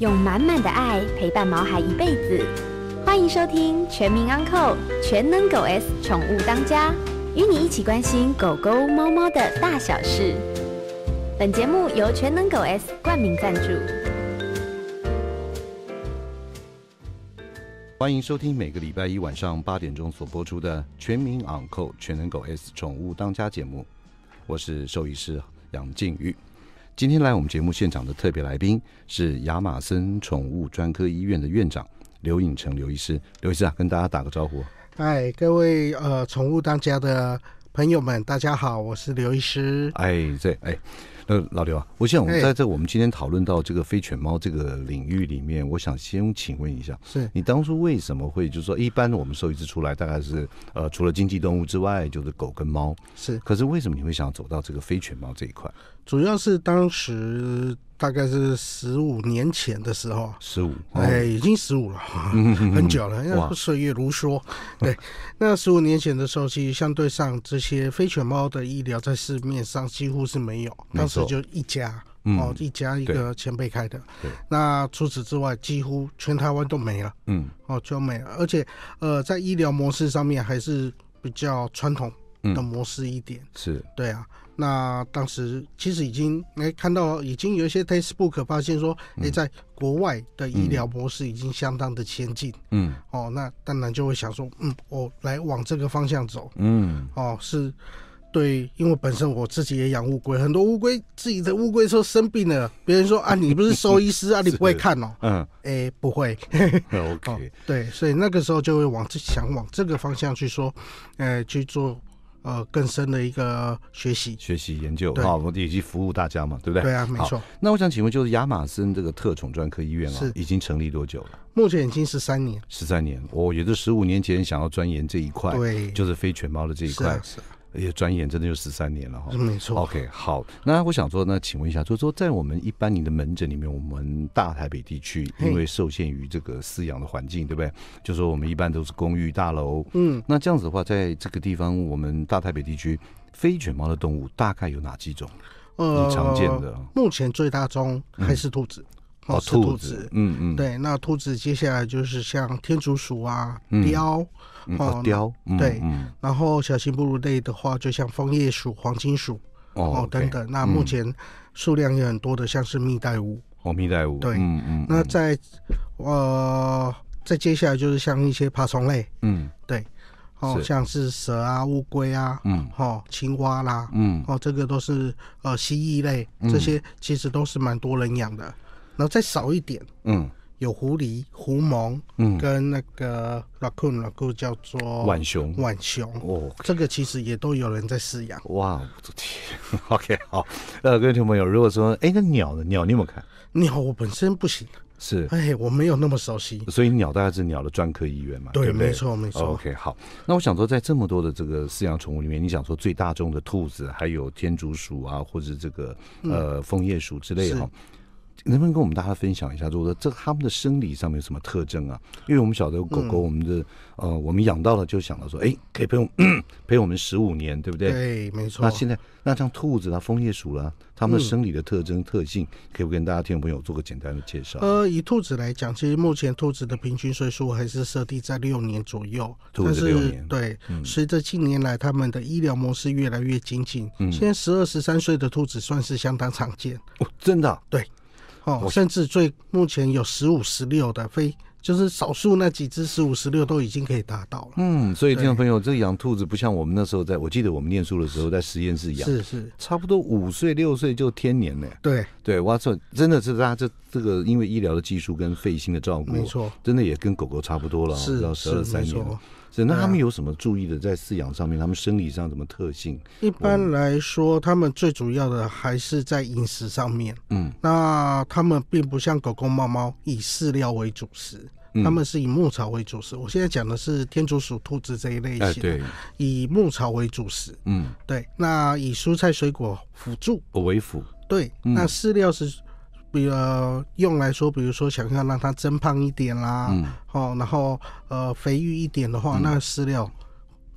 用满满的爱陪伴毛孩一辈子。欢迎收听《全民 Uncle 全能狗 S 宠物当家》，与你一起关心狗狗、猫猫的大小事。本节目由全能狗 S 冠名赞助。欢迎收听每个礼拜一晚上八点钟所播出的《全民 Uncle 全能狗 S 宠物当家》节目，我是兽医师杨靖宇。今天来我们节目现场的特别来宾是亚马森宠物专科医院的院长刘颖成刘医师，刘医师啊，跟大家打个招呼。嗨，各位呃宠物当家的朋友们，大家好，我是刘医师。哎，对，哎。那老刘啊，我想我们在这我们今天讨论到这个非犬猫这个领域里面，我想先请问一下，是你当初为什么会就是说一般我们收一只出来，大概是呃除了经济动物之外，就是狗跟猫是，可是为什么你会想走到这个非犬猫这一块？主要是当时。大概是十五年前的时候，十五哎，已经十五了，很久了，岁月如梭。对，那十五年前的时候，其实相对上这些非犬猫的医疗在市面上几乎是没有，当时就一家哦，一家一个前辈开的。那除此之外，几乎全台湾都没了。嗯，哦，就没了。而且呃，在医疗模式上面还是比较传统。的模式一点是对啊，那当时其实已经哎看到已经有一些 Facebook 发现说，哎，在国外的医疗模式已经相当的先进，嗯哦，那当然就会想说，嗯，我来往这个方向走，嗯哦是对，因为本身我自己也养乌龟，很多乌龟自己的乌龟说生病了，别人说啊，你不是兽医师啊，你不会看哦，嗯哎不会，OK 对，所以那个时候就会往想往这个方向去说，哎去做。呃，更深的一个学习、学习研究们以及服务大家嘛，对不对？对啊，没错。那我想请问，就是亚马逊这个特宠专科医院啊，已经成立多久了？目前已经十三年，十三年。我也是十五年前想要钻研这一块，对，就是非犬猫的这一块。是。而且转眼真的就十三年了哈，没错。OK，好，那我想说，那请问一下，就说在我们一般你的门诊里面，我们大台北地区因为受限于这个饲养的环境，对不对？就说我们一般都是公寓大楼，嗯，那这样子的话，在这个地方，我们大台北地区非犬猫的动物大概有哪几种？呃，常见的目前最大宗还是兔子。哦，兔子，嗯嗯，对，那兔子接下来就是像天竺鼠啊，雕，哦雕，对，然后小型哺乳类的话，就像枫叶鼠、黄金鼠，哦等等，那目前数量也很多的，像是蜜袋鼯，哦蜜袋鼯，对，嗯嗯，那在呃，再接下来就是像一些爬虫类，嗯，对，哦像是蛇啊、乌龟啊，嗯，哦青蛙啦，嗯，哦这个都是呃蜥蜴类，这些其实都是蛮多人养的。然再少一点，嗯，有狐狸、狐獴，嗯，跟那个 raccoon raccoon 叫做浣熊，浣熊，哦，这个其实也都有人在饲养。哇，我的天！OK，好，呃，各位听众朋友，如果说，哎，那鸟呢？鸟你有没看？鸟我本身不行，是，哎，我没有那么熟悉，所以鸟大概是鸟的专科医院嘛？对，没错，没错。OK，好，那我想说，在这么多的这个饲养宠物里面，你想说最大众的兔子，还有天竺鼠啊，或者这个呃枫叶鼠之类的哈。能不能跟我们大家分享一下，说这他们的生理上面有什么特征啊？因为我们晓得狗狗，我们的呃，我们养到了就想到说，哎，可以陪我陪我们十五年，对不对？对，没错。那现在那像兔子它枫叶鼠啦，它们生理的特征特性，可以不跟大家听众朋友做个简单的介绍？呃，以兔子来讲，其实目前兔子的平均岁数还是设定在六年左右，但是对，随着近年来他们的医疗模式越来越精进，嗯，现在十二十三岁的兔子算是相当常见哦，真的对。哦，甚至最目前有十五、十六的非，就是少数那几只十五、十六都已经可以达到了。嗯，所以听众朋友，这养兔子不像我们那时候，在我记得我们念书的时候在实验室养，是是，差不多五岁六岁就天年呢。对对，哇塞，真的是大家这这个，因为医疗的技术跟费心的照顾，没错，真的也跟狗狗差不多了，到十二三年。那他们有什么注意的在饲养上面？他们生理上什么特性？一般来说，他们最主要的还是在饮食上面。嗯，那他们并不像狗狗、猫猫以饲料为主食，他们是以牧草为主食。我现在讲的是天竺鼠、兔子这一类型，以牧草为主食。嗯，对。那以蔬菜、水果辅助为辅。对，那饲料是。比呃用来说，比如说想要让它增胖一点啦，好，然后呃肥育一点的话，那饲料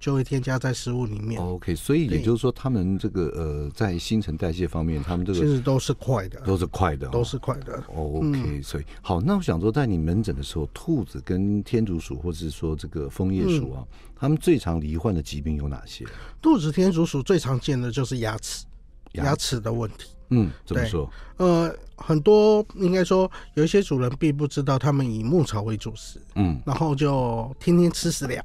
就会添加在食物里面。O K，所以也就是说，他们这个呃在新陈代谢方面，他们这个其实都是快的，都是快的，都是快的。O K，所以好，那我想说，在你门诊的时候，兔子跟天竺鼠，或者是说这个枫叶鼠啊，他们最常罹患的疾病有哪些？兔子、天竺鼠最常见的就是牙齿，牙齿的问题。嗯，怎么说？呃，很多应该说有一些主人并不知道，他们以牧草为主食，嗯，然后就天天吃食料，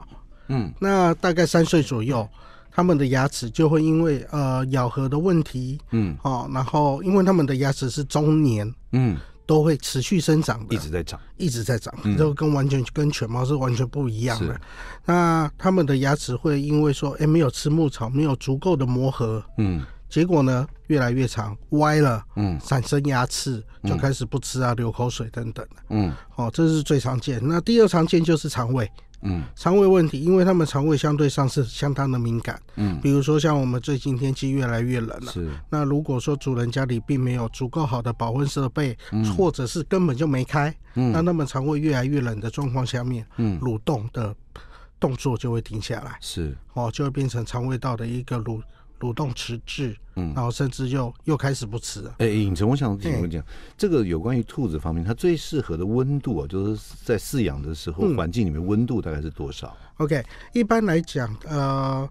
嗯，那大概三岁左右，他们的牙齿就会因为呃咬合的问题，嗯，哦，然后因为他们的牙齿是中年，嗯，都会持续生长的，一直在长，一直在长，就跟完全跟犬猫是完全不一样的。那他们的牙齿会因为说，哎，没有吃牧草，没有足够的磨合，嗯。结果呢，越来越长，歪了，嗯，产生牙齿，就开始不吃啊，流口水等等嗯，哦，这是最常见。那第二常见就是肠胃，嗯，肠胃问题，因为他们肠胃相对上是相当的敏感，嗯，比如说像我们最近天气越来越冷了，是，那如果说主人家里并没有足够好的保温设备，或者是根本就没开，那他们肠胃越来越冷的状况下面，嗯，蠕动的，动作就会停下来，是，哦，就会变成肠胃道的一个蠕。蠕动迟滞，嗯，然后甚至又又开始不吃了。哎，影城，我想请问一下，这个有关于兔子方面，它最适合的温度啊，就是在饲养的时候环境里面温度大概是多少？OK，一般来讲，呃。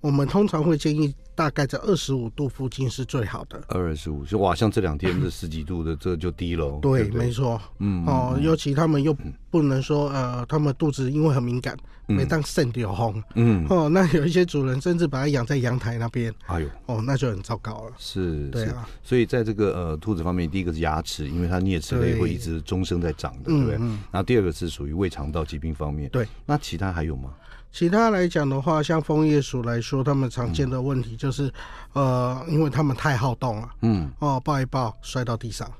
我们通常会建议大概在二十五度附近是最好的。二十五，就哇，像这两天这 十几度的这就低了。对，没错。嗯，哦，尤其他们又不能说呃，他们肚子因为很敏感，每当肾脸红，嗯，哦，那有一些主人甚至把它养在阳台那边，哎呦，哦，那就很糟糕了。是，对啊。所以在这个呃兔子方面，第一个是牙齿，因为它啮齿类会一直终生在长的，对不对？嗯。那第二个是属于胃肠道疾病方面。对，那其他还有吗？其他来讲的话，像枫叶鼠来说，他们常见的问题就是，呃，因为他们太好动了，嗯，哦，抱一抱，摔到地上，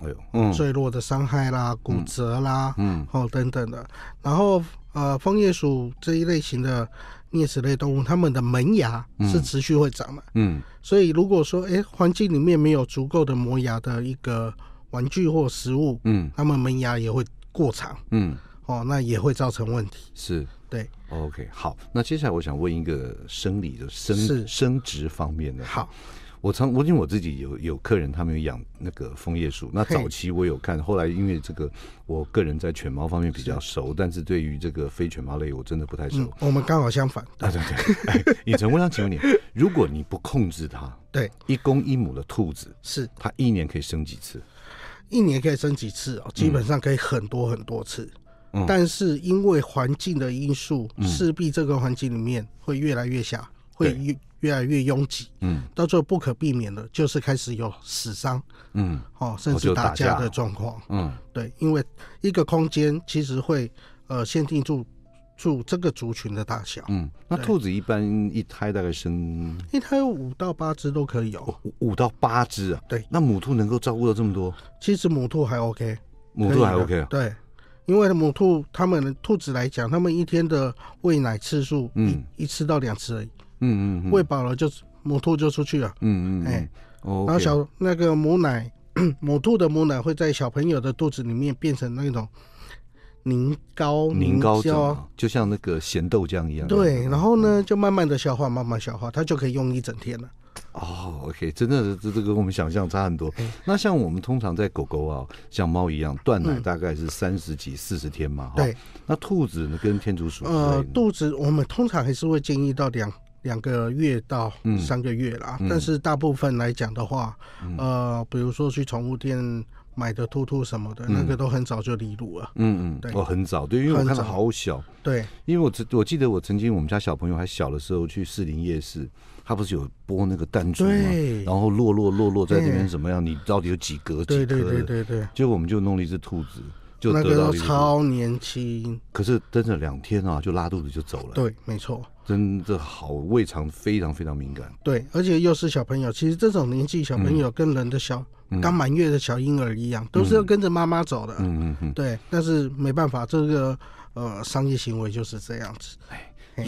哎呦，坠落的伤害啦，骨折啦，嗯，哦，等等的。然后，呃，枫叶鼠这一类型的啮齿类动物，它们的门牙是持续会长的，嗯，所以如果说，哎，环境里面没有足够的磨牙的一个玩具或食物，嗯，它们门牙也会过长，嗯，哦，那也会造成问题，是对。OK，好，那接下来我想问一个生理的生生殖方面的。好，我我因为我自己有有客人，他们有养那个枫叶树。那早期我有看，后来因为这个，我个人在犬猫方面比较熟，但是对于这个非犬猫类，我真的不太熟。我们刚好相反。啊，对。尹成，我想请问你，如果你不控制它，对一公一母的兔子，是它一年可以生几次？一年可以生几次哦？基本上可以很多很多次。但是因为环境的因素，势必这个环境里面会越来越狭，会越越来越拥挤，嗯，到最后不可避免的就是开始有死伤，嗯，哦，甚至打架的状况，嗯，对，因为一个空间其实会呃限定住住这个族群的大小，嗯，那兔子一般一胎大概生一胎五到八只都可以有，五五到八只啊，对，那母兔能够照顾到这么多，其实母兔还 OK，母兔还 OK 啊，对。因为母兔，它们兔子来讲，它们一天的喂奶次数，嗯，一次到两次而已，嗯嗯，喂饱了就母兔就出去了，嗯嗯，哎，然后小那个母奶，母兔的母奶会在小朋友的肚子里面变成那种凝膏凝胶，就像那个咸豆浆一样，对，然后呢就慢慢的消化，慢慢消化，它就可以用一整天了。哦，OK，真的是这这跟我们想象差很多。那像我们通常在狗狗啊，像猫一样断奶大概是三十几、四十天嘛。对。那兔子呢？跟天竺鼠？呃，兔子我们通常还是会建议到两两个月到三个月啦。但是大部分来讲的话，呃，比如说去宠物店买的兔兔什么的，那个都很早就离乳了。嗯嗯。对。哦，很早对，因为我看到好小。对。因为我我记得我曾经我们家小朋友还小的时候去士林夜市。他不是有播那个单珠吗？然后落落落落在那边怎么样？你到底有几格几颗对。结果我们就弄了一只兔子，就得到超年轻。可是真的两天啊，就拉肚子就走了。对，没错。真的好，胃肠非常非常敏感。对，而且又是小朋友，其实这种年纪小朋友跟人的小刚满月的小婴儿一样，都是要跟着妈妈走的。嗯嗯嗯。对，但是没办法，这个呃商业行为就是这样子。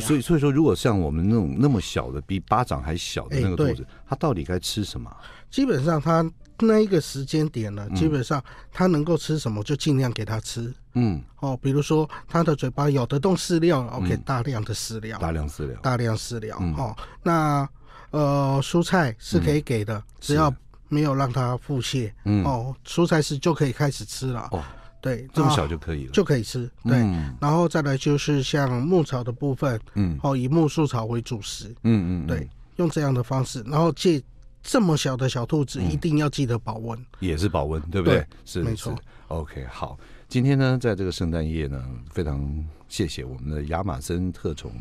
所以，所以说，如果像我们那种那么小的，比巴掌还小的那个兔子，它到底该吃什么？基本上，它那一个时间点了，基本上它能够吃什么，就尽量给它吃。嗯，哦，比如说它的嘴巴咬得动饲料，OK，大量的饲料，大量饲料，大量饲料。哦，那呃，蔬菜是可以给的，只要没有让它腹泻，嗯，哦，蔬菜是就可以开始吃了。哦。对，这么小就可以了，就可以吃。对，然后再来就是像牧草的部分，嗯，哦，以牧树草为主食。嗯嗯，对，用这样的方式，然后借这么小的小兔子，一定要记得保温，也是保温，对不对？是没错。OK，好，今天呢，在这个圣诞夜呢，非常谢谢我们的亚马逊特宠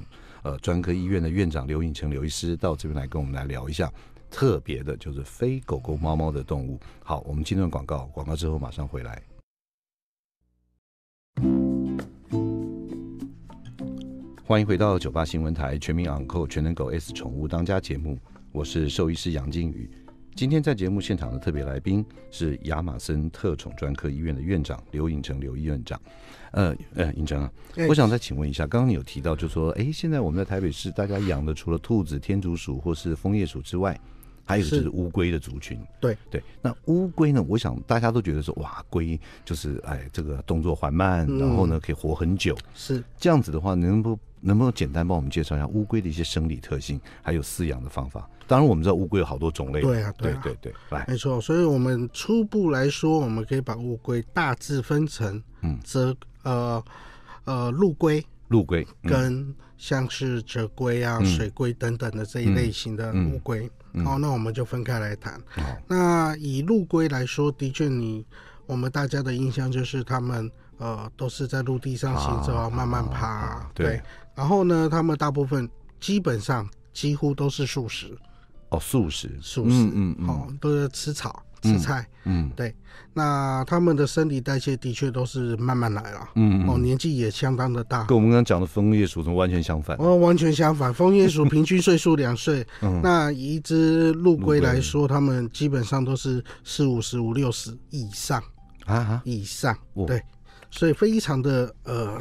呃专科医院的院长刘颖成刘医师到这边来跟我们来聊一下，特别的就是非狗狗猫猫的动物。好，我们进段广告，广告之后马上回来。欢迎回到《酒吧新闻台》全民昂扣全能狗 S 宠物当家节目，我是兽医师杨金宇。今天在节目现场的特别来宾是亚马森特宠专科医院的院长刘颖成刘院长。呃呃，颖成啊，我想再请问一下，刚刚你有提到，就说，哎，现在我们在台北市大家养的除了兔子、天竺鼠或是枫叶鼠之外。还有就是乌龟的族群，对对，那乌龟呢？我想大家都觉得说，哇，龟就是哎，这个动作缓慢，然后呢可以活很久。是这样子的话，能不能不能简单帮我们介绍一下乌龟的一些生理特性，还有饲养的方法？当然，我们知道乌龟有好多种类，对啊，对对对，来，没错，所以我们初步来说，我们可以把乌龟大致分成，嗯，折呃呃陆龟、陆龟，跟像是折龟啊、水龟等等的这一类型的乌龟。好，那我们就分开来谈。那以陆龟来说，的确，你我们大家的印象就是他们呃都是在陆地上行走，慢慢爬。对。然后呢，他们大部分基本上几乎都是素食。哦，素食，素食，嗯嗯，好，都是吃草。吃菜，嗯，对，那他们的生理代谢的确都是慢慢来了，嗯嗯，哦，年纪也相当的大，跟我们刚刚讲的枫叶鼠从完全相反，哦，完全相反，枫叶鼠 平均岁数两岁，那一只陆龟来说，他们基本上都是四五十五六十以上啊啊，以上，对，所以非常的呃。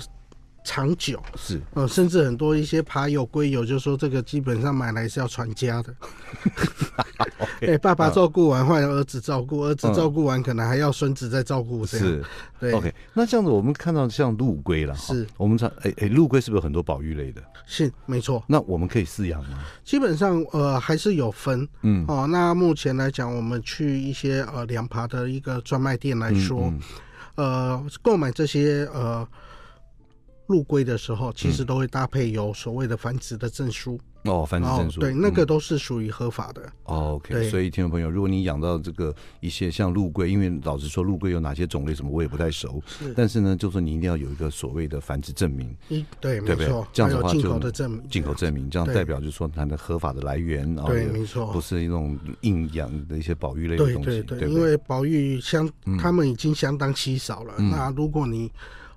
长久是呃，甚至很多一些爬友龟友就说，这个基本上买来是要传家的。哎，爸爸照顾完，换、要儿子照顾，儿子照顾完，可能还要孙子再照顾，这样。是，对。OK，那这样子，我们看到像陆龟了，是我们常哎哎，陆龟是不是很多保育类的？是，没错。那我们可以饲养吗？基本上呃，还是有分。嗯哦，那目前来讲，我们去一些呃凉爬的一个专卖店来说，呃，购买这些呃。陆龟的时候，其实都会搭配有所谓的繁殖的证书哦，繁殖证书对，那个都是属于合法的。OK，所以听众朋友，如果你养到这个一些像陆龟，因为老实说，陆龟有哪些种类什么，我也不太熟。是，但是呢，就是你一定要有一个所谓的繁殖证明，对，没错，这样的话就进口的证，进口证明，这样代表就是说它的合法的来源，对，没错，不是一种硬养的一些保育类的东西，对，因为保育相，他们已经相当稀少了。那如果你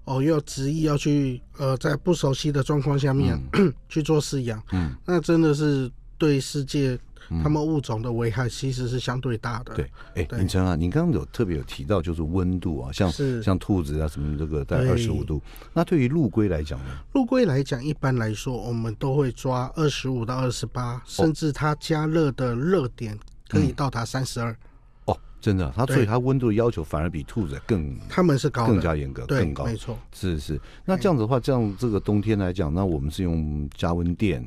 哦，又执意要去，呃，在不熟悉的状况下面 去做饲养，嗯，那真的是对世界他们物种的危害其实是相对大的。对，哎，尹成啊，你刚刚有特别有提到，就是温度啊，像像兔子啊什么这个在二十五度，那对于陆龟来讲呢？陆龟来讲，一般来说我们都会抓二十五到二十八，甚至它加热的热点可以到达三十二。真的，它所以它温度要求反而比兔子更，他们是高，更加严格，更高，没错，是是。那这样子的话，这样这个冬天来讲，那我们是用加温垫。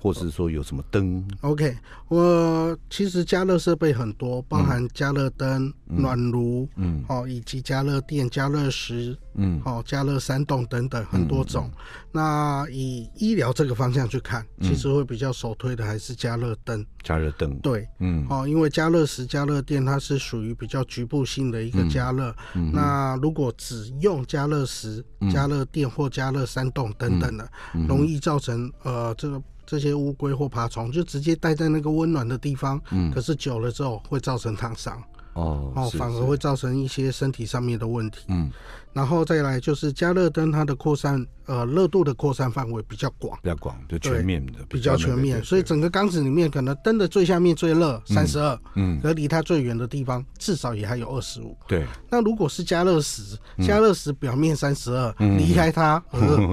或是说有什么灯？OK，我其实加热设备很多，包含加热灯、暖炉，嗯，哦，以及加热垫、加热石，嗯，哦，加热山洞等等很多种。那以医疗这个方向去看，其实会比较首推的还是加热灯。加热灯，对，嗯，哦，因为加热石、加热垫它是属于比较局部性的一个加热。那如果只用加热石、加热垫或加热山洞等等的，容易造成呃这个。这些乌龟或爬虫就直接待在那个温暖的地方，可是久了之后会造成烫伤。哦，反而会造成一些身体上面的问题。嗯，然后再来就是加热灯，它的扩散，呃，热度的扩散范围比较广，比较广，比全面的，比较全面。所以整个缸子里面，可能灯的最下面最热，三十二。嗯，而离它最远的地方，至少也还有二十五。对。那如果是加热时，加热时表面三十二，离开它，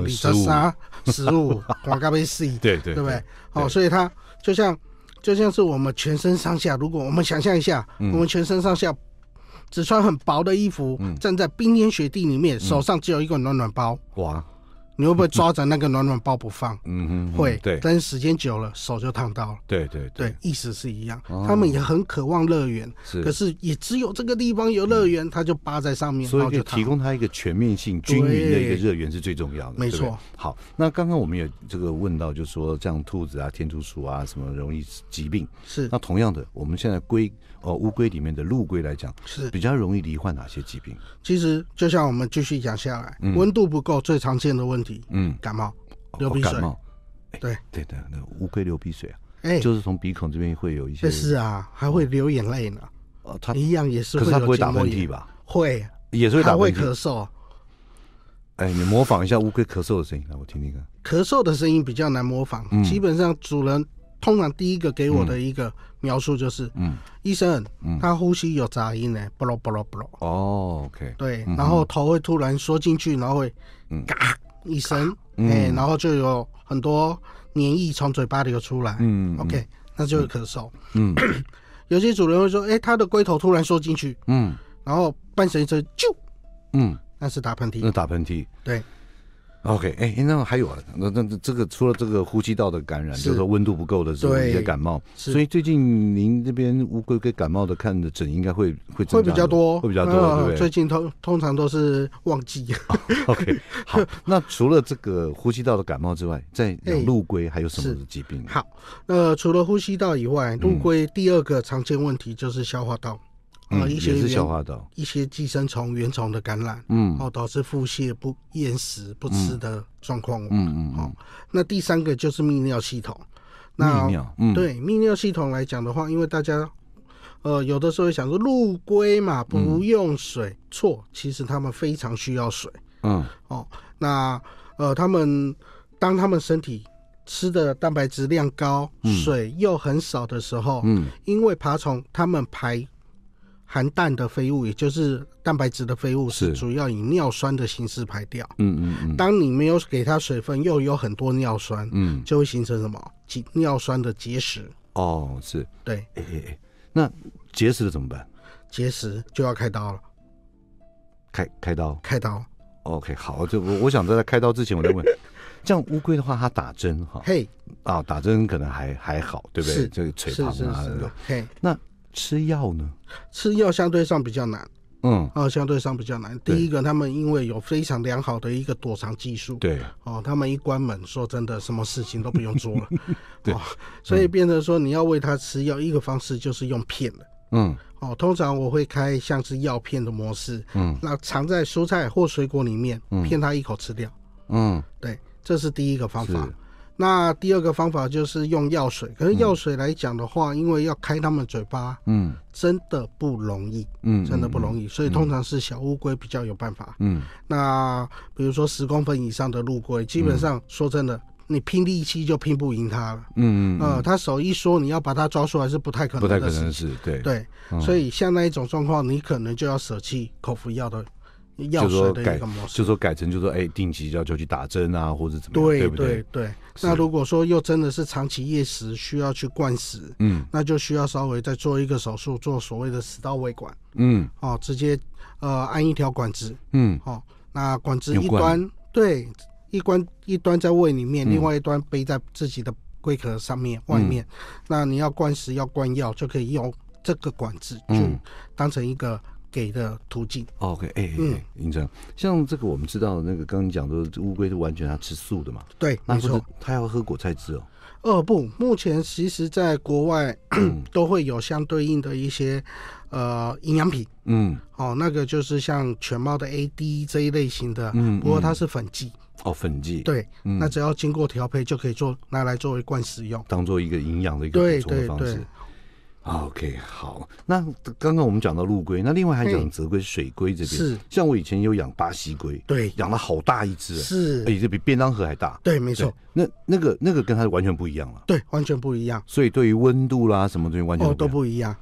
十五，十 五，我刚被试对对，对不对？好，所以它就像。就像是我们全身上下，如果我们想象一下，我们全身上下只穿很薄的衣服，站在冰天雪地里面，手上只有一个暖暖包。你会不会抓着那个暖暖包不放？嗯哼，会。对，但是时间久了，手就烫到了。对对对，意思是一样。他们也很渴望乐园，是。可是也只有这个地方有乐园，他就扒在上面。所以就提供他一个全面性、均匀的一个热源是最重要的。没错。好，那刚刚我们也这个问到，就是说像兔子啊、天竺鼠啊，什么容易疾病？是。那同样的，我们现在龟哦，乌龟里面的陆龟来讲，是比较容易罹患哪些疾病？其实就像我们继续讲下来，温度不够最常见的问。嗯，感冒，流鼻水。对对，对那乌龟流鼻水啊，哎，就是从鼻孔这边会有一些，是啊，还会流眼泪呢。哦，他一样也是会打喷嚏吧？会，也是会打会咳嗽。哎，你模仿一下乌龟咳嗽的声音来，我听听看。咳嗽的声音比较难模仿，基本上主人通常第一个给我的一个描述就是，嗯，医生，他呼吸有杂音呢，不咯不咯不咯。哦，OK，对，然后头会突然缩进去，然后会，嘎。一神，哎，然后就有很多黏液从嘴巴流出来，嗯，OK，那就咳嗽。嗯，有些主人会说，哎，他的龟头突然缩进去，嗯，然后伴随着啾，嗯，那是打喷嚏，那打喷嚏，对。OK，哎，那还有啊，那那这个除了这个呼吸道的感染，就是说温度不够的时候一些感冒，所以最近您这边乌龟跟感冒的看的诊应该会会会比较多，会比较多，对对？最近通通常都是旺季。OK，好。那除了这个呼吸道的感冒之外，在有陆龟还有什么疾病？好，那除了呼吸道以外，陆龟第二个常见问题就是消化道。啊，一些原一些寄生虫原虫的感染，嗯，哦，导致腹泻、不厌食、不吃的状况，嗯嗯，好。那第三个就是泌尿系统，泌尿，嗯，对泌尿系统来讲的话，因为大家，呃，有的时候会想说陆龟嘛不用水，错，其实他们非常需要水，嗯，哦，那呃，他们当他们身体吃的蛋白质量高，水又很少的时候，嗯，因为爬虫它们排。含氮的废物，也就是蛋白质的废物，是主要以尿酸的形式排掉。嗯嗯嗯。当你没有给它水分，又有很多尿酸，嗯，就会形成什么？尿酸的结石。哦，是。对。那结石了怎么办？结石就要开刀了。开开刀？开刀。OK，好，就我我想在开刀之前，我再问，这样乌龟的话，它打针哈？嘿，啊，打针可能还还好，对不对？是这个腿旁啊，那种。那。吃药呢？吃药相对上比较难，嗯啊，相对上比较难。第一个，他们因为有非常良好的一个躲藏技术，对哦，他们一关门，说真的，什么事情都不用做了，对，所以变成说你要喂他吃药，一个方式就是用骗的，嗯哦，通常我会开像是药片的模式，嗯，那藏在蔬菜或水果里面，骗他一口吃掉，嗯，对，这是第一个方法。那第二个方法就是用药水，可是药水来讲的话，因为要开他们嘴巴，嗯，真的不容易，嗯，真的不容易。所以通常是小乌龟比较有办法，嗯。那比如说十公分以上的陆龟，基本上说真的，你拼力气就拼不赢它了，嗯嗯。呃，它手一缩，你要把它抓出来是不太可能，不太可能是对对。所以像那一种状况，你可能就要舍弃口服药的。就说改，就说改成，就说哎，定期要就去打针啊，或者怎么样，对不对？对，那如果说又真的是长期夜食，需要去灌食，嗯，那就需要稍微再做一个手术，做所谓的食道胃管，嗯，哦，直接呃，安一条管子，嗯，哦，那管子一端，对，一端一端在胃里面，另外一端背在自己的龟壳上面外面，那你要灌食要灌药就可以用这个管子，嗯，当成一个。给的途径。OK，哎，嗯，林成，像这个我们知道，那个刚刚讲的乌龟是完全它吃素的嘛？对，没错，它要喝果菜汁哦。哦不，目前其实在国外 都会有相对应的一些呃营养品。嗯，哦，那个就是像全猫的 AD 这一类型的，嗯，不过它是粉剂。哦，粉剂。对，那只要经过调配就可以做拿来作为罐食用，当做一个营养的一个补充的方式。OK，好。那刚刚我们讲到陆龟，那另外还讲泽龟、水龟这边，是像我以前有养巴西龟，对，养了好大一只，是，而且比便当盒还大，对，没错。那那个那个跟它完全不一样了，对，完全不一样。所以对于温度啦，什么东西完全都不一样，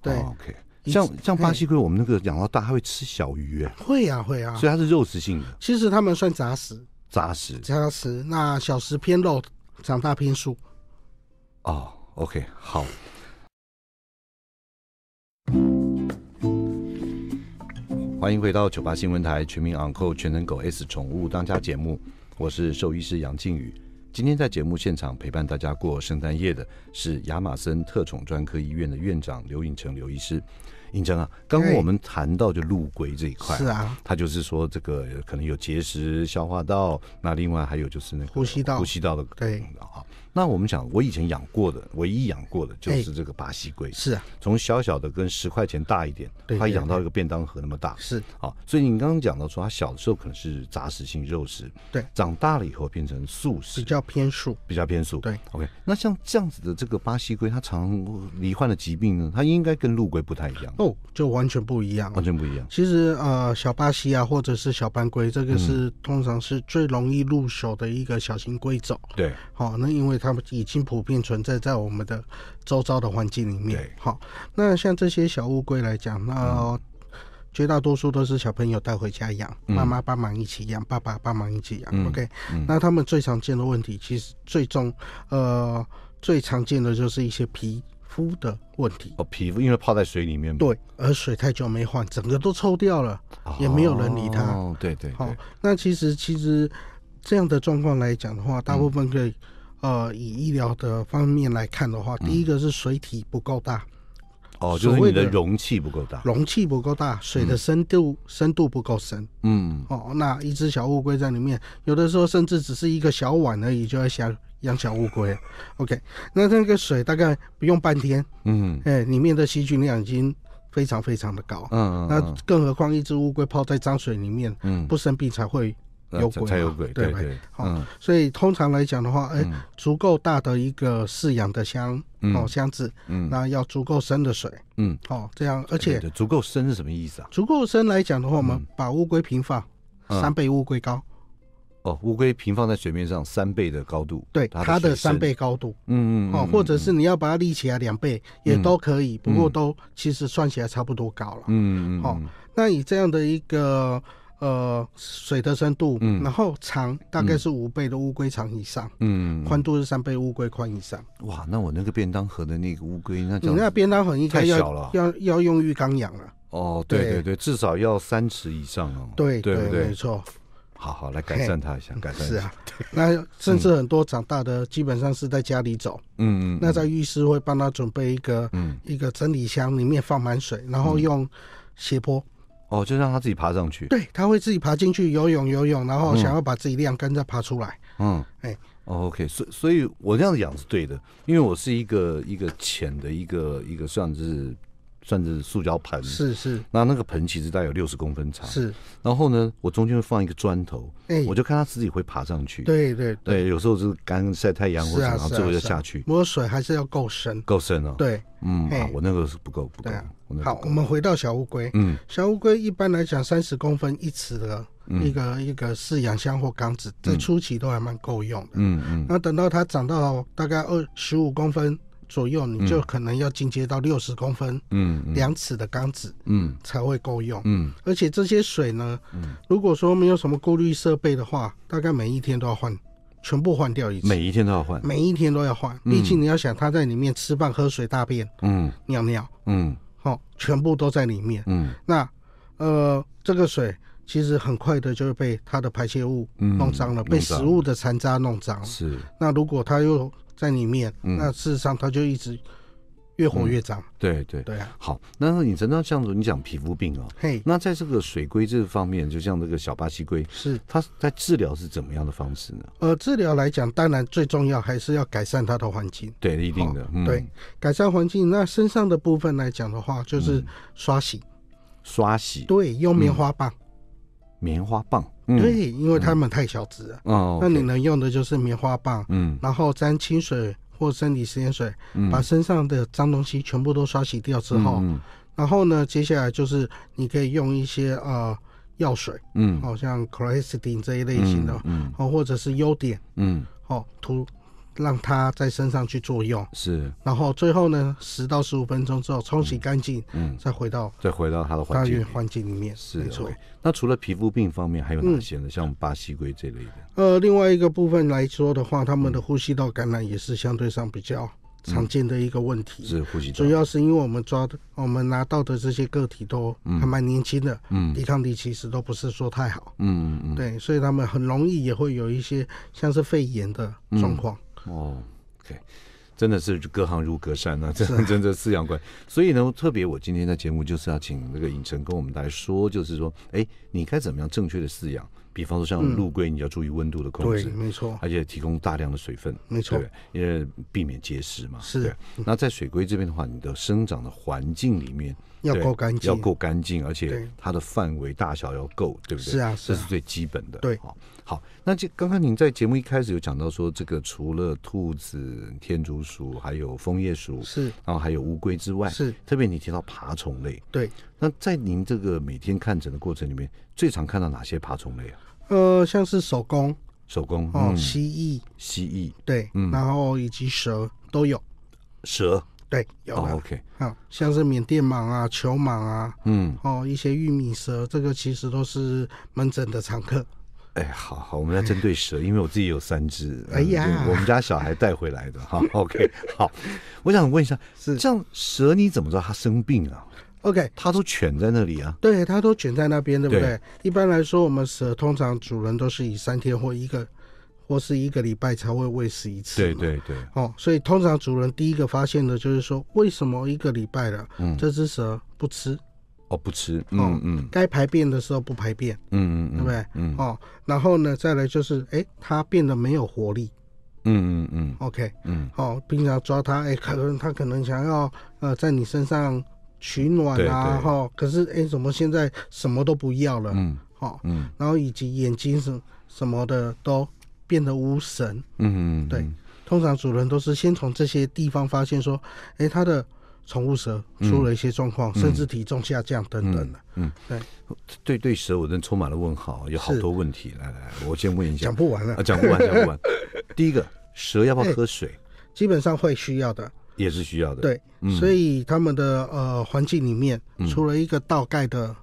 对。OK，像像巴西龟，我们那个养到大，它会吃小鱼，会啊会啊，所以它是肉食性的。其实它们算杂食，杂食，杂食。那小食偏肉，长大偏素。哦，OK，好。欢迎回到九八新闻台《全民昂扣全能狗 S 宠物当家》节目，我是兽医师杨靖宇。今天在节目现场陪伴大家过圣诞夜的是亚马逊特宠专科医院的院长刘颖成刘医师。颖成啊，刚刚我们谈到就陆龟这一块，是啊，他就是说这个可能有结石、消化道，那另外还有就是那个呼吸道、呼吸道的，对啊。那我们讲，我以前养过的，唯一养过的就是这个巴西龟。是啊，从小小的跟十块钱大一点，它养到一个便当盒那么大。是啊，所以你刚刚讲到说，它小的时候可能是杂食性肉食，对，长大了以后变成素食，比较偏素，比较偏素。对，OK。那像这样子的这个巴西龟，它常罹患的疾病呢，它应该跟陆龟不太一样哦，就完全不一样，完全不一样。其实呃，小巴西啊，或者是小斑龟，这个是通常是最容易入手的一个小型龟种。对，好，那因为。它们已经普遍存在在我们的周遭的环境里面。好，那像这些小乌龟来讲，那绝大多数都是小朋友带回家养，妈妈帮忙一起养，爸爸帮忙一起养。OK，那他们最常见的问题，其实最终呃，最常见的就是一些皮肤的问题。哦，皮肤因为泡在水里面，对，而水太久没换，整个都抽掉了，也没有人理它。哦，对对。好，那其实其实这样的状况来讲的话，大部分可以。呃，以医疗的方面来看的话，第一个是水体不够大，哦，就是你的容器不够大，容器不够大，水的深度深度不够深，嗯，哦，那一只小乌龟在里面，有的时候甚至只是一个小碗而已，就要想养小乌龟，OK，那那个水大概不用半天，嗯，哎，里面的细菌量已经非常非常的高，嗯，那更何况一只乌龟泡在脏水里面，嗯，不生病才会。有鬼才有鬼，对对，好，所以通常来讲的话，哎，足够大的一个饲养的箱，哦，箱子，嗯，那要足够深的水，嗯，好，这样，而且足够深是什么意思啊？足够深来讲的话，我们把乌龟平放，三倍乌龟高，哦，乌龟平放在水面上三倍的高度，对，它的三倍高度，嗯嗯，哦，或者是你要把它立起来两倍也都可以，不过都其实算起来差不多高了，嗯嗯，好，那以这样的一个。呃，水的深度，嗯，然后长大概是五倍的乌龟长以上，嗯，宽度是三倍乌龟宽以上。哇，那我那个便当盒的那个乌龟，那……你那便当盒应该要要要用浴缸养了。哦，对对对，至少要三尺以上哦。对对对，没错。好好来改善它一下，改善是啊。那甚至很多长大的基本上是在家里走，嗯嗯，那在浴室会帮他准备一个，嗯，一个整理箱，里面放满水，然后用斜坡。哦，就让他自己爬上去。对，他会自己爬进去游泳游泳，然后想要把自己晾干再爬出来。嗯，哎，OK，所所以，我这样子养是对的，因为我是一个一个浅的，一个一个算是。算是塑胶盆，是是。那那个盆其实大概有六十公分长，是。然后呢，我中间会放一个砖头，我就看它自己会爬上去。对对对，有时候是刚晒太阳或者然后最后就下去。摸水还是要够深，够深哦。对，嗯，我那个是不够不够。好，我们回到小乌龟。嗯，小乌龟一般来讲三十公分一尺的一个一个饲养箱或缸子，在初期都还蛮够用的。嗯嗯。那等到它长到大概二十五公分。左右你就可能要进阶到六十公分，嗯，两尺的缸子，嗯，才会够用，嗯。而且这些水呢，嗯、如果说没有什么过滤设备的话，大概每一天都要换，全部换掉一次。每一天都要换，每一天都要换。毕竟你要想它在里面吃饭、喝水、大便，嗯，尿尿，嗯，好，全部都在里面，嗯。那呃，这个水其实很快的就会被它的排泄物弄脏了，被食物的残渣弄脏了。是。那如果它又在里面，那事实上它就一直越活越长。对对对啊！好，那你真的这样子，你讲皮肤病啊，嘿，那在这个水龟这个方面，就像这个小巴西龟，是它在治疗是怎么样的方式呢？呃，治疗来讲，当然最重要还是要改善它的环境。对，一定的。对，改善环境。那身上的部分来讲的话，就是刷洗。刷洗。对，用棉花棒。棉花棒，对，因为他们太小只了。哦，那你能用的就是棉花棒，嗯，然后沾清水或生理食盐水，嗯、把身上的脏东西全部都刷洗掉之后，嗯、然后呢，接下来就是你可以用一些呃药水，嗯，好像 c l o r i s t i n 这一类型的，嗯，或者是优点，嗯，好涂。让它在身上去作用，是。然后最后呢，十到十五分钟之后冲洗干净，嗯，再回到再回到它的大院环境里面，是没错。那除了皮肤病方面，还有哪些呢？像巴西龟这类的，呃，另外一个部分来说的话，他们的呼吸道感染也是相对上比较常见的一个问题。是呼吸，道。主要是因为我们抓的我们拿到的这些个体都还蛮年轻的，嗯，抵抗力其实都不是说太好，嗯嗯嗯，对，所以他们很容易也会有一些像是肺炎的状况。哦，OK，真的是隔行如隔山啊！真真的饲养观，所以呢，特别我今天的节目就是要请那个影城跟我们来说，就是说，哎，你该怎么样正确的饲养？比方说像陆龟，你要注意温度的控制，没错，而且提供大量的水分，没错，因为避免结石嘛。是。那在水龟这边的话，你的生长的环境里面要够干净，要够干净，而且它的范围大小要够，对不对？是啊，这是最基本的。对。好，那就刚刚您在节目一开始有讲到说，这个除了兔子、天竺鼠，还有枫叶鼠，是，然后还有乌龟之外，是，特别你提到爬虫类，对。那在您这个每天看诊的过程里面，最常看到哪些爬虫类啊？呃，像是手工、手工哦，蜥蜴、蜥蜴，对，嗯，然后以及蛇都有，蛇，对，有，OK，好，像是缅甸蟒啊、球蟒啊，嗯，哦，一些玉米蛇，这个其实都是门诊的常客。哎，好好，我们来针对蛇，因为我自己有三只。哎呀，我们家小孩带回来的哈。OK，好，我想问一下，是像蛇你怎么知道它生病了？OK，它都蜷在那里啊？对，它都蜷在那边，对不对？一般来说，我们蛇通常主人都是以三天或一个或是一个礼拜才会喂食一次。对对对。哦，所以通常主人第一个发现的就是说，为什么一个礼拜了，这只蛇不吃？哦，不吃，嗯嗯，该排便的时候不排便，嗯嗯对不对？嗯，哦，然后呢，再来就是，哎，它变得没有活力，嗯嗯嗯，OK，嗯，好，平常抓它，哎，可能它可能想要呃，在你身上取暖啊，哈，可是哎，怎么现在什么都不要了？嗯，好，嗯，然后以及眼睛什什么的都变得无神，嗯嗯对，通常主人都是先从这些地方发现说，哎，它的。宠物蛇出了一些状况，甚至体重下降等等的。嗯，对，对对蛇，我真的充满了问号，有好多问题。来来，我先问一下。讲不完了，讲不完，讲不完。第一个，蛇要不要喝水？基本上会需要的，也是需要的。对，所以他们的呃环境里面，除了一个倒盖的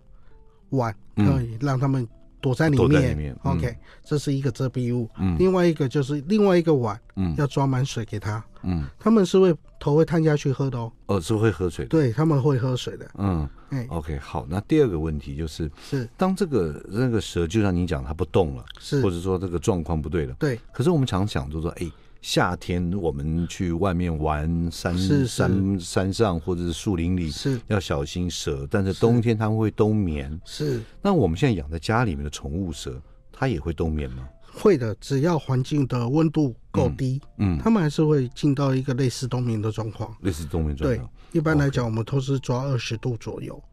碗，可以让他们。躲在里面，OK，这是一个遮蔽物。嗯，另外一个就是另外一个碗，嗯，要装满水给他。嗯，他们是会头会探下去喝的哦。哦，是会喝水。对，他们会喝水的。嗯，哎，OK，好。那第二个问题就是，是当这个那个蛇，就像你讲，它不动了，是或者说这个状况不对了，对。可是我们常想就说，哎。夏天我们去外面玩山山山上或者是树林里，是要小心蛇。但是冬天它们会冬眠。是。那我们现在养在家里面的宠物蛇，它也会冬眠吗？会的，只要环境的温度够低，嗯，它们还是会进到一个类似冬眠的状况，类似冬眠状况。对，一般来讲，我们都是抓二十度左右。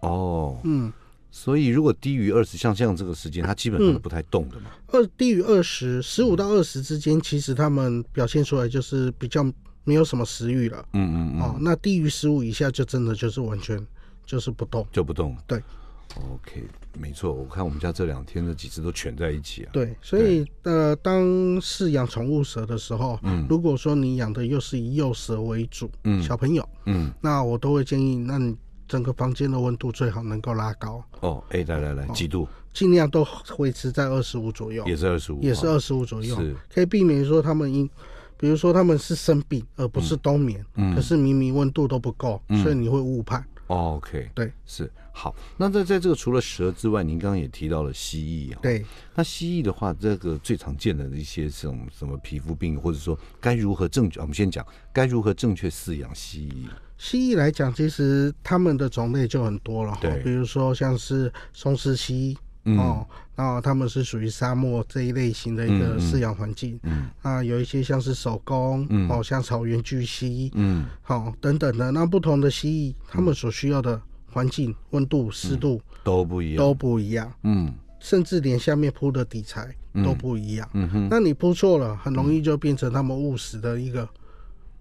哦，嗯。所以，如果低于二十，像这样这个时间，它基本上不太动的嘛。二低于二十，十五到二十之间，其实它们表现出来就是比较没有什么食欲了。嗯嗯。哦，那低于十五以下，就真的就是完全就是不动，就不动。对。OK，没错。我看我们家这两天的几只都蜷在一起啊。对，所以呃，当饲养宠物蛇的时候，嗯，如果说你养的又是以幼蛇为主，嗯，小朋友，嗯，那我都会建议那你。整个房间的温度最好能够拉高哦，哎，来来来，几度？尽量都维持在二十五左右，也是二十五，也是二十五左右，是，可以避免说他们因，比如说他们是生病而不是冬眠，嗯，可是明明温度都不够，所以你会误判。OK，对，是好。那在在这个除了蛇之外，您刚刚也提到了蜥蜴啊，对，那蜥蜴的话，这个最常见的一些这种什么皮肤病，或者说该如何正确，我们先讲该如何正确饲养蜥蜴。蜥蜴来讲，其实它们的种类就很多了哈，比如说像是松狮蜥哦，那它们是属于沙漠这一类型的一个饲养环境，嗯，那有一些像是手工哦，像草原巨蜥，嗯，好等等的，那不同的蜥蜴，它们所需要的环境温度、湿度都不一样，都不一样，嗯，甚至连下面铺的底材都不一样，嗯哼，那你铺错了，很容易就变成它们误食的一个。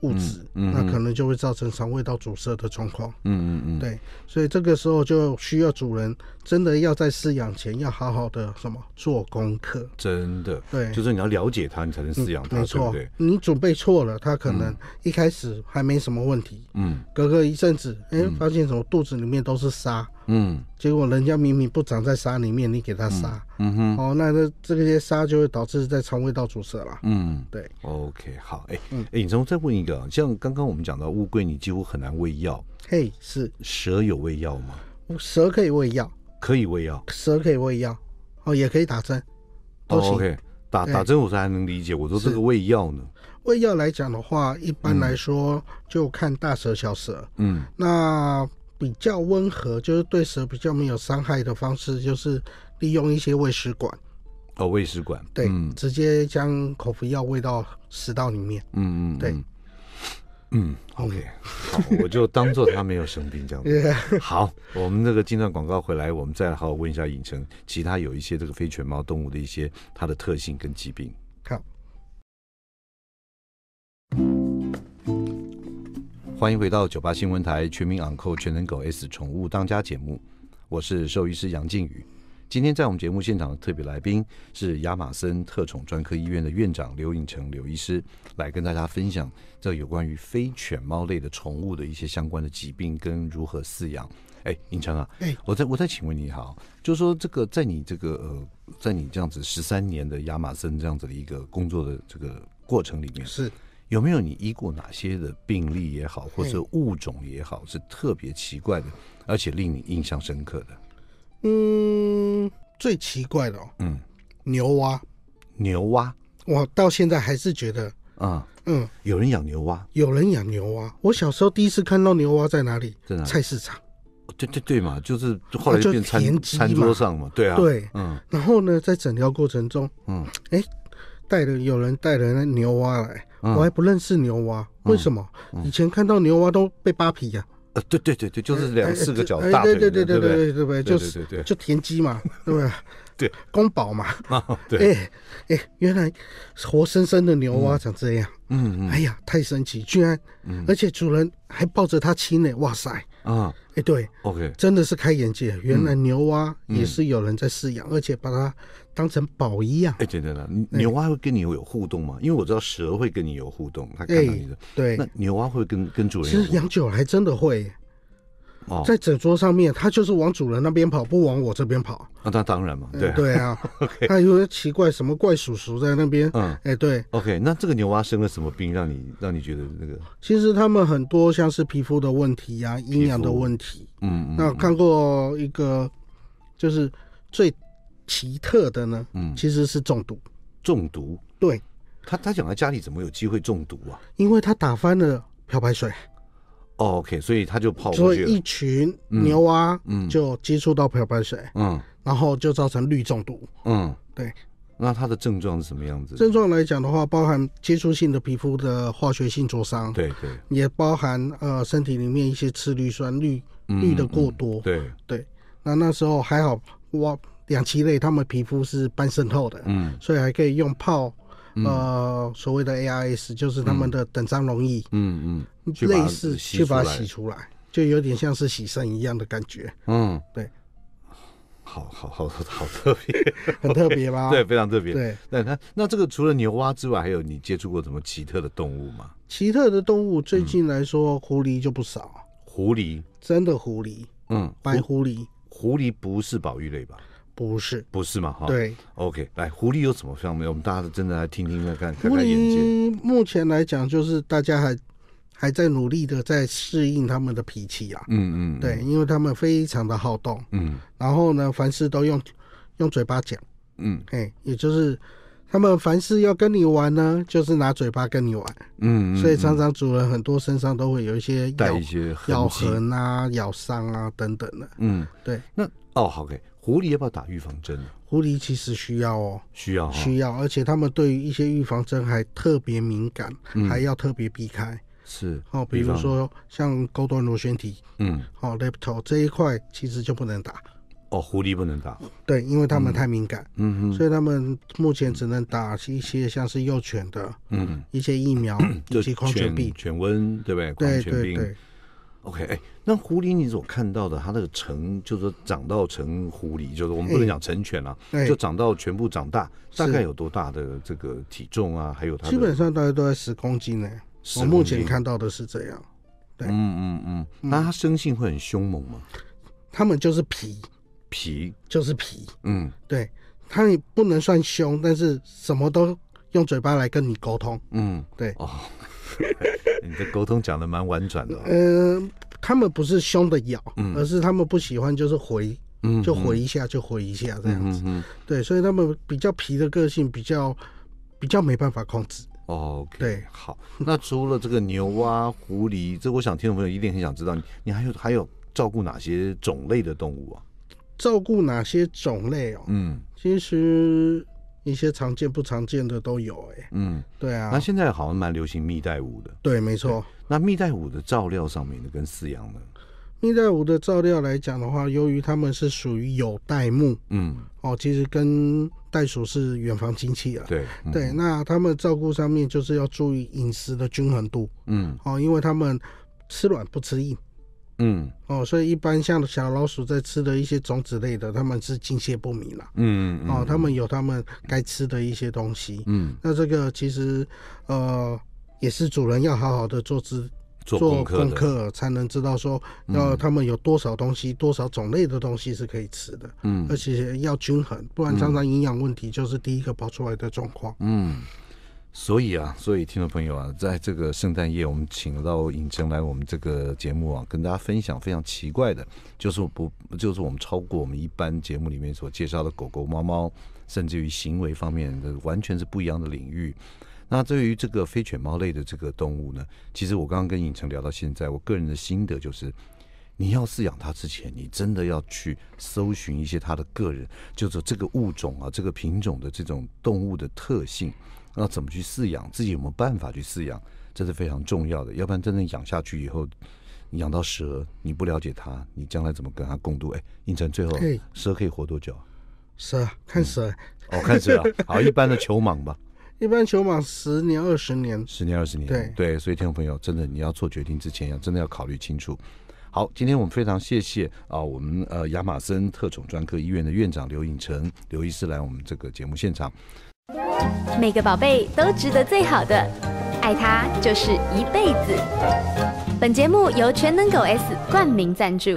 物质，那可能就会造成肠胃道阻塞的状况。嗯嗯嗯，对，所以这个时候就需要主人真的要在饲养前要好好的什么做功课。真的，对，就是你要了解它，你才能饲养它，没错，对？你准备错了，它可能一开始还没什么问题。嗯，隔个一阵子，哎，发现什么肚子里面都是沙。嗯，结果人家明明不长在沙里面，你给他沙，嗯哼，哦，那这这些沙就会导致在肠胃道阻塞了。嗯，对。OK，好，哎，哎，你再问一个，像刚刚我们讲到乌龟，你几乎很难喂药。嘿，是。蛇有喂药吗？蛇可以喂药，可以喂药。蛇可以喂药，哦，也可以打针。哦，OK，打打针我还能理解。我说这个喂药呢？喂药来讲的话，一般来说就看大蛇小蛇。嗯，那。比较温和，就是对蛇比较没有伤害的方式，就是利用一些喂食管。哦，喂食管，对，直接将口服药喂到食道里面。嗯嗯，对，嗯，OK，我就当做他没有生病这样子。好，我们那个金断广告回来，我们再好好问一下影城，其他有一些这个非犬猫动物的一些它的特性跟疾病。欢迎回到九八新闻台《全民昂扣全能狗 S 宠物当家》节目，我是兽医师杨靖宇。今天在我们节目现场的特别来宾是亚马逊特宠专科医院的院长刘颖成刘医师，来跟大家分享这有关于非犬猫类的宠物的一些相关的疾病跟如何饲养。哎，颖成啊，哎，我再我再请问你好，就是说这个在你这个呃，在你这样子十三年的亚马逊这样子的一个工作的这个过程里面是。有没有你医过哪些的病例也好，或者物种也好，是特别奇怪的，而且令你印象深刻的？嗯，最奇怪的，哦，嗯，牛蛙，牛蛙，我到现在还是觉得，啊，嗯，有人养牛蛙，有人养牛蛙。我小时候第一次看到牛蛙在哪里？在的？菜市场？对对对嘛，就是后来就片餐餐桌上嘛，对啊，对，嗯。然后呢，在整疗过程中，嗯，哎。带人有人带那牛蛙来，我还不认识牛蛙，为什么以前看到牛蛙都被扒皮呀？呃，对对对对，就是两四个脚，对对对对对对对，就是就田鸡嘛，对不对，公保嘛，对，哎哎，原来活生生的牛蛙长这样，嗯嗯，哎呀，太神奇，居然，而且主人还抱着它亲呢，哇塞啊！哎，对，OK，真的是开眼界，原来牛蛙也是有人在饲养，而且把它当成宝一样。哎，简单对，牛蛙会跟你有互动吗？因为我知道蛇会跟你有互动，它看到你的。对。那牛蛙会跟跟主人？其实养久了还真的会。哦、在整桌上面，它就是往主人那边跑，不往我这边跑。那那当然嘛，对对啊。他有些奇怪，什么怪叔叔在那边？嗯，哎，对。OK，那这个牛蛙生了什么病，让你让你觉得那个？其实他们很多像是皮肤的问题呀，阴阳的问题。嗯嗯。那看过一个，就是最奇特的呢。嗯，其实是中毒。中毒？对。他他讲，家里怎么有机会中毒啊？因为他打翻了漂白水。哦 OK，所以他就泡。所以一群牛蛙，嗯，就接触到漂白水，嗯，然后就造成氯中毒，嗯，对。那它的症状是什么样子？症状来讲的话，包含接触性的皮肤的化学性灼伤，对对，也包含呃身体里面一些次氯酸氯氯的过多，对对。那那时候还好，哇，两栖类它们皮肤是半渗透的，嗯，所以还可以用泡呃所谓的 ARS，就是他们的等张溶液，嗯嗯。类似去把它洗出来，就有点像是洗肾一样的感觉。嗯，对，好好好好特别，很特别吧？对，非常特别。对，那它那这个除了牛蛙之外，还有你接触过什么奇特的动物吗？奇特的动物最近来说，狐狸就不少。狐狸真的狐狸？嗯，白狐狸。狐狸不是宝玉类吧？不是，不是嘛？哈，对。OK，来，狐狸有什么方面？我们大家真的来听听看，看。开眼界。目前来讲，就是大家还。还在努力的在适应他们的脾气啊。嗯嗯，对，因为他们非常的好动，嗯，然后呢，凡事都用用嘴巴讲，嗯，哎，也就是他们凡事要跟你玩呢，就是拿嘴巴跟你玩，嗯，所以常常主人很多身上都会有一些带一些咬痕啊、咬伤啊等等的，嗯，对。那哦，好，K，狐狸要不要打预防针？狐狸其实需要哦，需要，需要，而且他们对于一些预防针还特别敏感，还要特别避开。是哦，比如说像高端螺旋体，嗯，好，lepto 这一块其实就不能打哦，狐狸不能打，对，因为他们太敏感，嗯嗯，所以他们目前只能打一些像是幼犬的，嗯，一些疫苗，就犬病、犬瘟，对不对？对，犬病。OK，那狐狸你所看到的，它那个成，就是长到成狐狸，就是我们不能讲成犬了，就长到全部长大，大概有多大的这个体重啊？还有它基本上大概都在十公斤呢。我目前看到的是这样，对，嗯嗯嗯，那它生性会很凶猛吗？他们就是皮，皮就是皮，嗯，对，它也不能算凶，但是什么都用嘴巴来跟你沟通，嗯，对，哦，你的沟通讲的蛮婉转的，嗯，他们不是凶的咬，而是他们不喜欢就是回，嗯，就回一下就回一下这样子，嗯，对，所以他们比较皮的个性比较比较没办法控制。哦，对，好。那除了这个牛啊、狐狸，这我想听众朋友一定很想知道，你你还有还有照顾哪些种类的动物啊？照顾哪些种类哦？嗯，其实一些常见不常见的都有，哎，嗯，对啊。那现在好像蛮流行蜜袋鼯的，对，没错。那蜜袋鼯的照料上面的跟饲养呢？蜜袋鼯的照料来讲的话，由于它们是属于有袋目，嗯，哦，其实跟。袋鼠是远房亲戚了，对对，那他们照顾上面就是要注意饮食的均衡度，嗯哦，因为他们吃软不吃硬，嗯哦，所以一般像小老鼠在吃的一些种子类的，他们是进阶不明了，嗯哦，他们有他们该吃的一些东西，嗯，那这个其实呃也是主人要好好的做之。做功课才能知道说，要他们有多少东西，多少种类的东西是可以吃的，嗯，而且要均衡，不然常常营养问题就是第一个跑出来的状况。嗯，所以啊，所以听众朋友啊，在这个圣诞夜，我们请到影城来，我们这个节目啊，跟大家分享非常奇怪的，就是不，就是我们超过我们一般节目里面所介绍的狗狗、猫猫，甚至于行为方面的，完全是不一样的领域。那对于这个非犬猫类的这个动物呢，其实我刚刚跟影城聊到现在，我个人的心得就是，你要饲养它之前，你真的要去搜寻一些它的个人，就是这个物种啊，这个品种的这种动物的特性，那怎么去饲养，自己有没有办法去饲养，这是非常重要的。要不然真的养下去以后，你养到蛇，你不了解它，你将来怎么跟它共度？哎，影城最后蛇可以活多久？蛇看蛇，哦，看蛇啊，好一般的球蟒吧。一般球满十年二十年，十年二十年，对对，所以听众朋友，真的你要做决定之前，要真的要考虑清楚。好，今天我们非常谢谢啊，我们呃亚马森特种专科医院的院长刘颖成刘医师来我们这个节目现场。每个宝贝都值得最好的，爱他就是一辈子。本节目由全能狗 S 冠名赞助。